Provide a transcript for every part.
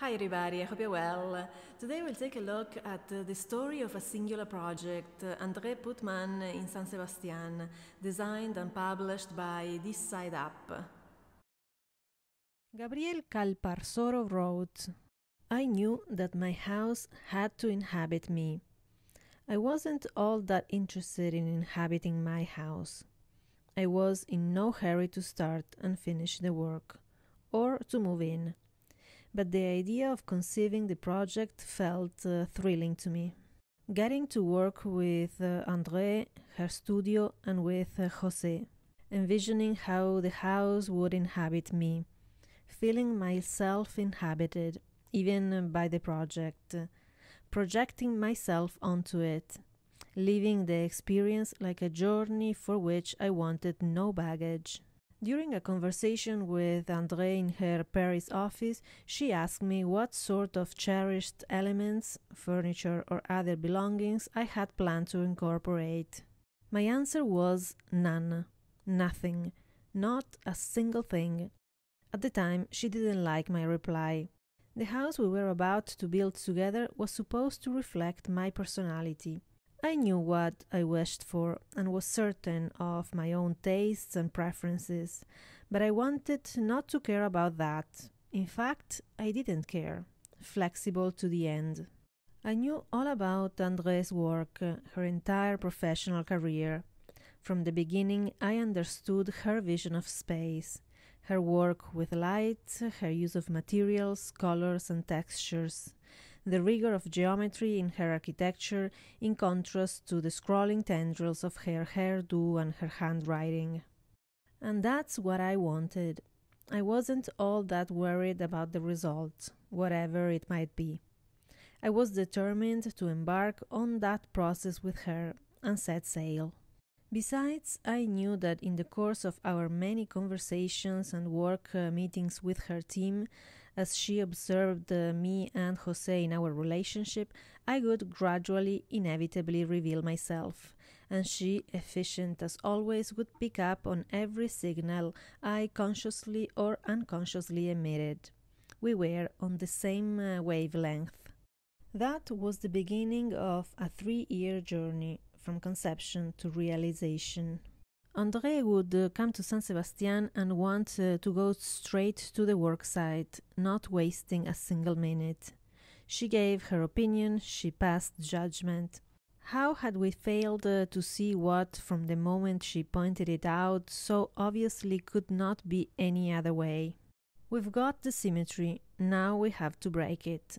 Hi everybody, I hope you're well. Today we'll take a look at the story of a singular project André Putman in San Sebastian, designed and published by This Side Up. Gabriel Calparsoro wrote, I knew that my house had to inhabit me. I wasn't all that interested in inhabiting my house. I was in no hurry to start and finish the work, or to move in but the idea of conceiving the project felt uh, thrilling to me. Getting to work with uh, André, her studio, and with uh, Jose, envisioning how the house would inhabit me, feeling myself inhabited, even by the project, projecting myself onto it, living the experience like a journey for which I wanted no baggage. During a conversation with André in her Paris office, she asked me what sort of cherished elements, furniture, or other belongings I had planned to incorporate. My answer was none, nothing, not a single thing. At the time, she didn't like my reply. The house we were about to build together was supposed to reflect my personality. I knew what I wished for and was certain of my own tastes and preferences, but I wanted not to care about that. In fact, I didn't care, flexible to the end. I knew all about André's work, her entire professional career. From the beginning, I understood her vision of space, her work with light, her use of materials, colors, and textures the rigor of geometry in her architecture in contrast to the scrawling tendrils of her hairdo and her handwriting. And that's what I wanted. I wasn't all that worried about the result, whatever it might be. I was determined to embark on that process with her and set sail. Besides, I knew that in the course of our many conversations and work uh, meetings with her team, as she observed uh, me and Jose in our relationship, I would gradually, inevitably reveal myself, and she, efficient as always, would pick up on every signal I consciously or unconsciously emitted. We were on the same uh, wavelength. That was the beginning of a three year journey from conception to realization. André would uh, come to San Sebastian and want uh, to go straight to the worksite, not wasting a single minute. She gave her opinion, she passed judgment. How had we failed uh, to see what, from the moment she pointed it out, so obviously could not be any other way? We've got the symmetry, now we have to break it.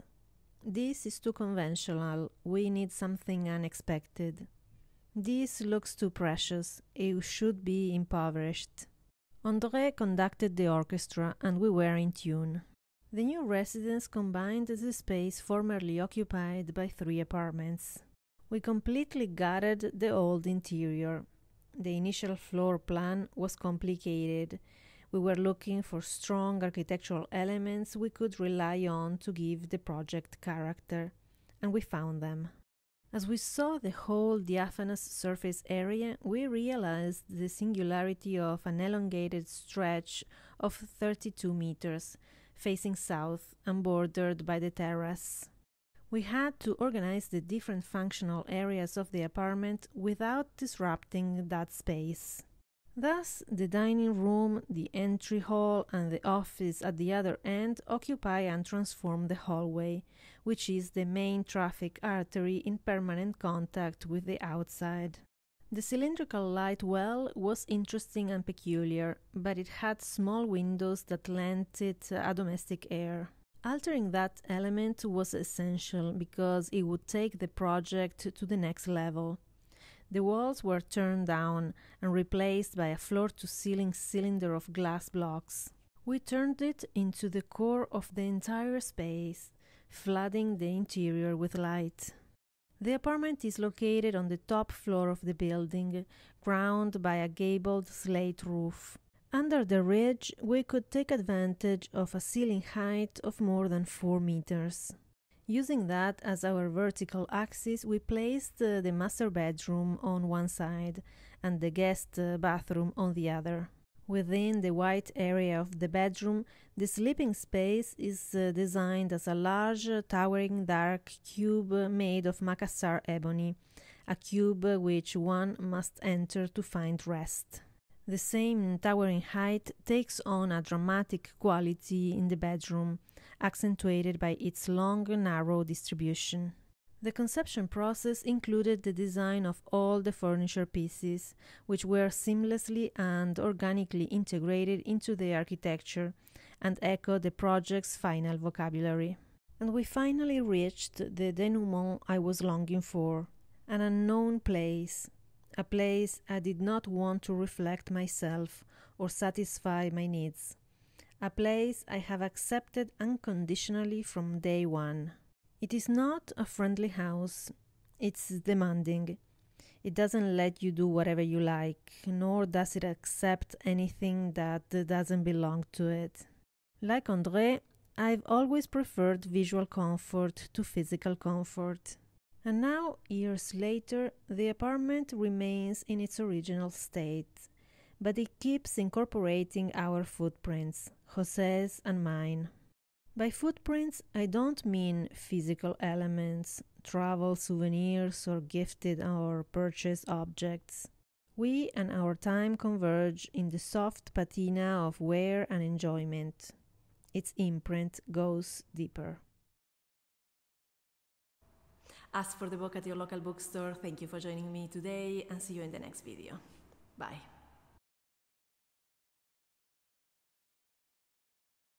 This is too conventional, we need something unexpected. This looks too precious. It should be impoverished. André conducted the orchestra and we were in tune. The new residence combined the space formerly occupied by three apartments. We completely gutted the old interior. The initial floor plan was complicated. We were looking for strong architectural elements we could rely on to give the project character, and we found them. As we saw the whole diaphanous surface area, we realized the singularity of an elongated stretch of 32 meters, facing south and bordered by the terrace. We had to organize the different functional areas of the apartment without disrupting that space. Thus, the dining room, the entry hall, and the office at the other end occupy and transform the hallway, which is the main traffic artery in permanent contact with the outside. The cylindrical light well was interesting and peculiar, but it had small windows that lent it uh, a domestic air. Altering that element was essential because it would take the project to the next level. The walls were turned down and replaced by a floor to ceiling cylinder of glass blocks. We turned it into the core of the entire space, flooding the interior with light. The apartment is located on the top floor of the building, crowned by a gabled slate roof. Under the ridge, we could take advantage of a ceiling height of more than 4 meters. Using that as our vertical axis, we placed uh, the master bedroom on one side and the guest uh, bathroom on the other. Within the white area of the bedroom, the sleeping space is uh, designed as a large, uh, towering dark cube made of Macassar ebony, a cube which one must enter to find rest. The same towering height takes on a dramatic quality in the bedroom, accentuated by its long, narrow distribution. The conception process included the design of all the furniture pieces, which were seamlessly and organically integrated into the architecture and echo the project's final vocabulary. And we finally reached the denouement I was longing for an unknown place, a place I did not want to reflect myself or satisfy my needs, a place I have accepted unconditionally from day one. It is not a friendly house, it's demanding. It doesn't let you do whatever you like, nor does it accept anything that doesn't belong to it. Like André, I've always preferred visual comfort to physical comfort. And now, years later, the apartment remains in its original state, but it keeps incorporating our footprints, Jose's and mine. By footprints, I don't mean physical elements, travel souvenirs, or gifted or purchased objects. We and our time converge in the soft patina of wear and enjoyment. Its imprint goes deeper. Ask for the book at your local bookstore. Thank you for joining me today and see you in the next video. Bye.